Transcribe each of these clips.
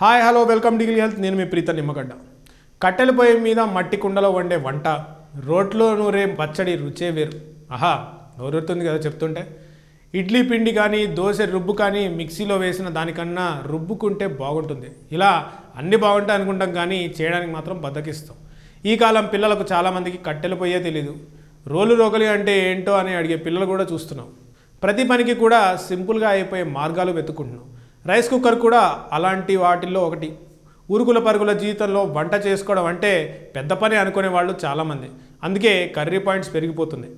hi hello welcome degree health నేను మీ ప్రీత నిమ్మగడ్డ కట్టెల పొయ్యి మీద మట్టి కుండలో వండే వంట రోట్లో నూరే పచ్చడి రుచే వేరు ఆహా నోరుతుంది కదా చెప్తుంటే ఇడ్లీ పిండి కానీ దోశ రుబ్బు కానీ మిక్సీలో వేసిన దానికన్నా రుబ్బుకుంటే బాగుంటుంది ఇలా అన్ని బాగుంటాయి అనుకుంటాం కానీ చేయడానికి మాత్రం బద్దకిస్తాం ఈ కాలం పిల్లలకు చాలామందికి కట్టెల పొయ్యే తెలీదు రోలు రోకలి అంటే ఏంటో అని అడిగే పిల్లలు కూడా చూస్తున్నాం ప్రతి పనికి కూడా సింపుల్గా అయిపోయే మార్గాలు వెతుకుంటున్నాం రైస్ కుక్కర్ కూడా అలాంటి వాటిల్లో ఒకటి ఉరుకుల పరుగుల జీవితంలో వంట చేసుకోవడం అంటే పెద్ద పని అనుకునే వాళ్ళు చాలామంది అందుకే కర్రీ పాయింట్స్ పెరిగిపోతుంది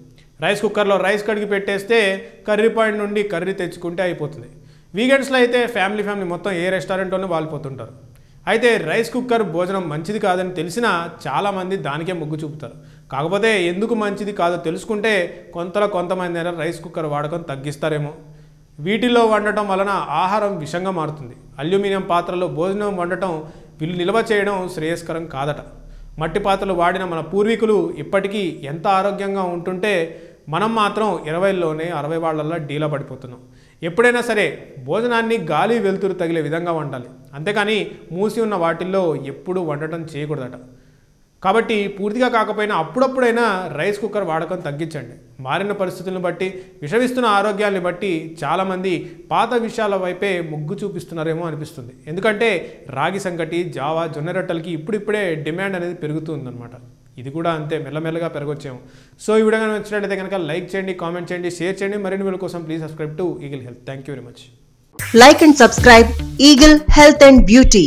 రైస్ కుక్కర్లో రైస్ కడిగి పెట్టేస్తే కర్రీ పాయింట్ నుండి కర్రీ తెచ్చుకుంటే అయిపోతుంది వీకెండ్స్లో అయితే ఫ్యామిలీ ఫ్యామిలీ మొత్తం ఏ రెస్టారెంట్లోనే వాళ్ళిపోతుంటారు అయితే రైస్ కుక్కర్ భోజనం మంచిది కాదని తెలిసినా చాలామంది దానికే మొగ్గు చూపుతారు కాకపోతే ఎందుకు మంచిది కాదో తెలుసుకుంటే కొంతలో కొంతమంది రైస్ కుక్కర్ వాడకం తగ్గిస్తారేమో వీటిలో వండటం వలన ఆహారం విషంగా మారుతుంది అల్యూమినియం పాత్రలో భోజనం వండటం వీళ్ళు నిల్వ చేయడం శ్రేయస్కరం కాదట మట్టి పాత్రలు వాడిన మన పూర్వీకులు ఇప్పటికీ ఎంత ఆరోగ్యంగా ఉంటుంటే మనం మాత్రం ఇరవైలోనే అరవై వాళ్ళల్లో డీలా పడిపోతున్నాం ఎప్పుడైనా సరే భోజనాన్ని గాలి వెలుతురు తగిలే విధంగా వండాలి అంతేకాని మూసి ఉన్న వాటిల్లో ఎప్పుడూ వండటం చేయకూడదట కాబట్టి పూర్తిగా కాకపోయినా అప్పుడప్పుడైనా రైస్ కుక్కర్ వాడకం తగ్గించండి మారిన పరిస్థితులను బట్టి విషవిస్తున్న ఆరోగ్యాన్ని బట్టి చాలామంది పాత విషయాల వైపే మొగ్గు చూపిస్తున్నారేమో అనిపిస్తుంది ఎందుకంటే రాగి సంగటి జావా జొన్న రొట్టెలకి ఇప్పుడిప్పుడే డిమాండ్ అనేది పెరుగుతుందనమాట ఇది కూడా అంతే మెల్లమెల్లగా పెరగొచ్చాము సో ఈ విధంగా నచ్చినట్లయితే కనుక లైక్ చేయండి కామెంట్ చేయండి షేర్ చేయండి మరిన్ని వీళ్ళ కోసం please subscribe to Eagle Health thank you very much like and subscribe Eagle Health and beauty